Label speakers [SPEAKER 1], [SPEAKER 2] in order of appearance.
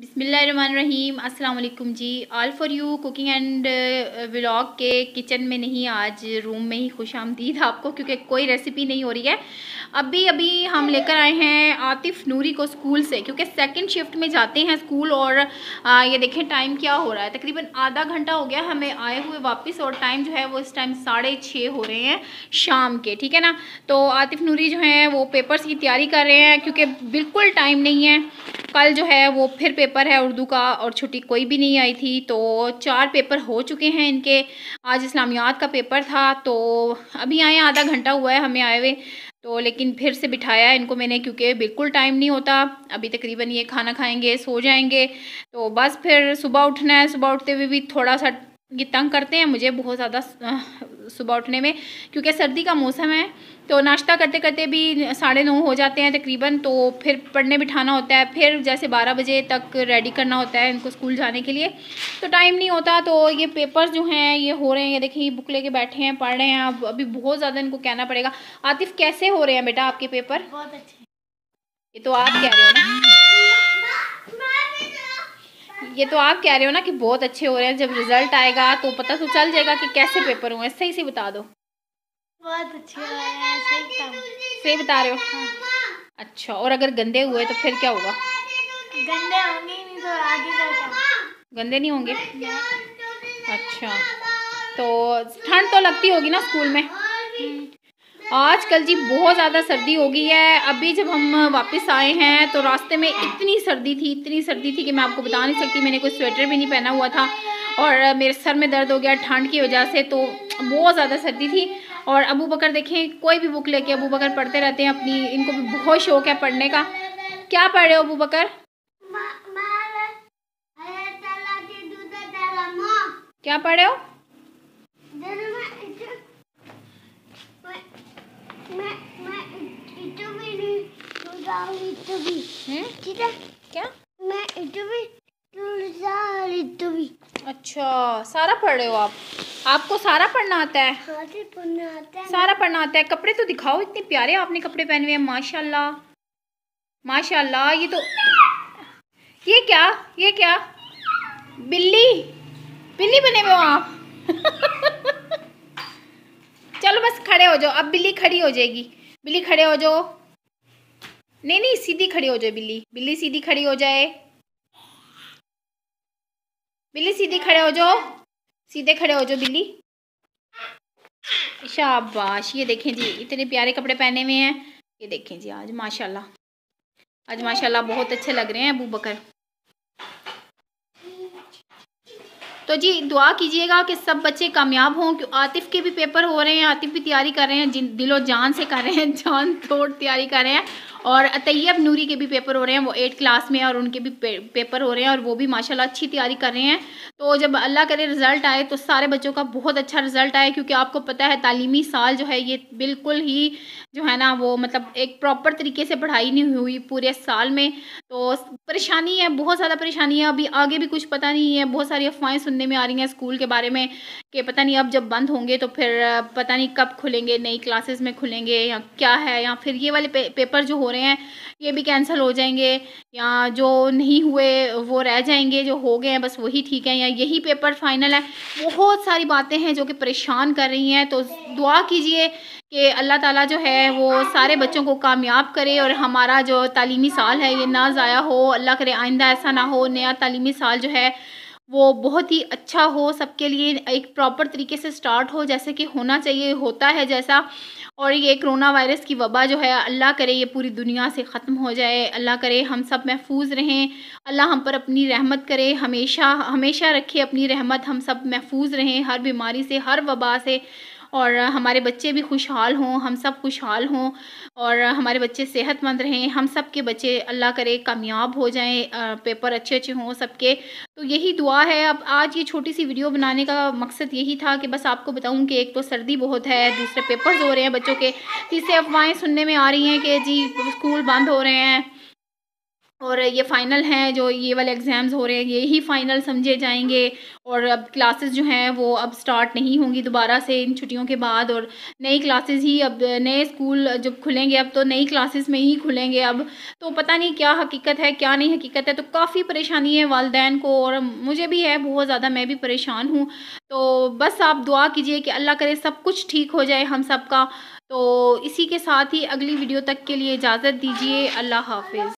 [SPEAKER 1] बिसमीम अस्सलाम जी all for you cooking and vlog के किचन में नहीं आज रूम में ही खुश आमदीद आपको क्योंकि कोई रेसिपी नहीं हो रही है अभी अभी हम लेकर आए हैं आतिफ नूरी को स्कूल से क्योंकि सेकंड शिफ्ट में जाते हैं स्कूल और ये देखें टाइम क्या हो रहा है तकरीबन आधा घंटा हो गया हमें आए हुए वापस और टाइम जो है वो इस टाइम साढ़े छः हो रहे हैं शाम के ठीक है ना तो आतिफ नूरी जो हैं वो पेपर्स की तैयारी कर रहे हैं क्योंकि बिल्कुल टाइम नहीं है कल जो है वो फिर पेपर है उर्दू का और छुट्टी कोई भी नहीं आई थी तो चार पेपर हो चुके हैं इनके आज इस्लामियात का पेपर था तो अभी आए आधा घंटा हुआ है हमें आए हुए तो लेकिन फिर से बिठाया इनको मैंने क्योंकि बिल्कुल टाइम नहीं होता अभी तकरीबन ये खाना खाएंगे सो जाएंगे तो बस फिर सुबह उठना है सुबह उठते हुए भी थोड़ा सा ये तंग करते हैं मुझे बहुत ज़्यादा सुबह उठने में क्योंकि सर्दी का मौसम है तो नाश्ता करते करते भी साढ़े नौ हो जाते हैं तकरीबन तो फिर पढ़ने बिठाना होता है फिर जैसे बारह बजे तक रेडी करना होता है इनको स्कूल जाने के लिए तो टाइम नहीं होता तो ये पेपर्स जो हैं ये हो रहे हैं ये देखिए बुक लेके बैठे हैं पढ़ रहे हैं अब अभी बहुत ज़्यादा इनको कहना पड़ेगा आतिफ कैसे हो रहे हैं बेटा आपके पेपर बहुत अच्छे ये तो आप कह रहे हो ना ये तो आप कह रहे हो ना कि बहुत अच्छे हो रहे हैं जब रिजल्ट आएगा तो पता तो चल जाएगा कि कैसे पेपर हुए सही से बता दो बहुत अच्छे सही बता सही बता रहे हो अच्छा और अगर गंदे हुए तो फिर क्या होगा गंदे होंगे नहीं तो आगे गंदे नहीं होंगे अच्छा तो ठंड तो लगती होगी ना स्कूल में हम्म। आजकल जी बहुत ज़्यादा सर्दी हो गई है अभी जब हम वापस आए हैं तो रास्ते में इतनी सर्दी थी इतनी सर्दी थी कि मैं आपको बता नहीं सकती मैंने कोई स्वेटर भी नहीं पहना हुआ था और मेरे सर में दर्द हो गया ठंड की वजह से तो बहुत ज़्यादा सर्दी थी और अबू बकर देखें कोई भी बुक लेके अबू बकर पढ़ते रहते हैं अपनी इनको भी बहुत शौक है पढ़ने का क्या पढ़ रहे हो अबू बकर क्या पढ़ रहे हो ठीक है क्या मैं अच्छा सारा पढ़ रहे हो आप आपको सारा पढ़ना आता है पढ़ना आता है सारा पढ़ना आता है कपड़े तो दिखाओ इतने प्यारे आपने कपड़े पहने हुए हैं माशाल्लाह माशाल्लाह ये तो ये क्या ये क्या बिल्ली बिल्ली बने हुए हो आप चलो बस खड़े हो जाओ अब बिल्ली खड़ी हो जाएगी बिल्ली खड़े हो जाओ नहीं नहीं सीधी खड़ी हो जाए बिल्ली बिल्ली सीधी खड़ी हो जाए बिल्ली सीधी खड़े हो जाओ सीधे खड़े हो जाओ बिल्ली शाबाश ये देखें जी इतने प्यारे कपड़े पहने हुए हैं ये देखें जी आज माशाल्लाह आज माशाल्लाह बहुत अच्छे लग रहे हैं अबू बकर तो जी दुआ कीजिएगा कि सब बच्चे कामयाब हों क्यों आतिफ के भी पेपर हो रहे हैं आतिफ भी तैयारी कर रहे हैं जिन दिलो जान से कर रहे हैं जान तोड़ तैयारी कर रहे हैं और तैयब नूरी के भी पेपर हो रहे हैं वो एट क्लास में और उनके भी पेपर हो रहे हैं और वो भी माशाल्लाह अच्छी तैयारी कर रहे हैं तो जब अल्लाह करे रिज़ल्ट आए तो सारे बच्चों का बहुत अच्छा रिज़ल्ट आए क्योंकि आपको पता है तालीमी साल जो है ये बिल्कुल ही जो है ना वो मतलब एक प्रॉपर तरीके से पढ़ाई नहीं हुई पूरे साल में तो परेशानी है बहुत ज़्यादा परेशानी है अभी आगे भी कुछ पता नहीं है बहुत सारी अफवाहें सुनने में आ रही हैं स्कूल के बारे में कि पता नहीं अब जब बंद होंगे तो फिर पता नहीं कब खुलेंगे नई क्लासेस में खुलेंगे या क्या है या फिर ये वाले पे, पेपर जो हो रहे हैं ये भी कैंसिल हो जाएंगे या जो नहीं हुए वो रह जाएंगे जो हो गए हैं बस वही ठीक है या यही पेपर फाइनल है बहुत सारी बातें हैं जो कि परेशान कर रही हैं तो दुआ कीजिए कि अल्लाह ताला जो है वो सारे बच्चों को कामयाब करे और हमारा जो तालीमी साल है ये ना ज़ाया हो अल्लाह करे आइंदा ऐसा ना हो नया तालीमी साल जो है वो बहुत ही अच्छा हो सबके लिए एक प्रॉपर तरीके से स्टार्ट हो जैसे कि होना चाहिए होता है जैसा और ये कोरोना वायरस की वबा जो है अल्लाह करे ये पूरी दुनिया से ख़त्म हो जाए अल्लाह करे हम सब महफूज रहें अल्लाह हम पर अपनी रहमत करे हमेशा हमेशा रखे अपनी रहमत हम सब महफूज रहें हर बीमारी से हर वबा से और हमारे बच्चे भी खुशहाल हों हम सब खुशहाल हों और हमारे बच्चे सेहतमंद रहें हम सब के बच्चे अल्लाह करे कामयाब हो जाएं पेपर अच्छे अच्छे हों सबके तो यही दुआ है अब आज ये छोटी सी वीडियो बनाने का मकसद यही था कि बस आपको बताऊं कि एक तो सर्दी बहुत है दूसरे पेपर्स हो रहे हैं बच्चों के तीसरे अफवाहें सुनने में आ रही हैं कि जी स्कूल बंद हो रहे हैं और ये फ़ाइनल हैं जो ये वाले एग्ज़ाम्स हो रहे हैं ये ही फ़ाइनल समझे जाएंगे और अब क्लासेस जो हैं वो अब स्टार्ट नहीं होंगी दोबारा से इन छुट्टियों के बाद और नई क्लासेस ही अब नए स्कूल जब खुलेंगे अब तो नई क्लासेस में ही खुलेंगे अब तो पता नहीं क्या हकीकत है क्या नहीं हकीकत है तो काफ़ी परेशानी है वालदेन को और मुझे भी है बहुत ज़्यादा मैं भी परेशान हूँ तो बस आप दुआ कीजिए कि अल्लाह करे सब कुछ ठीक हो जाए हम सब का तो इसी के साथ ही अगली वीडियो तक के लिए इजाज़त दीजिए अल्लाह हाफिज़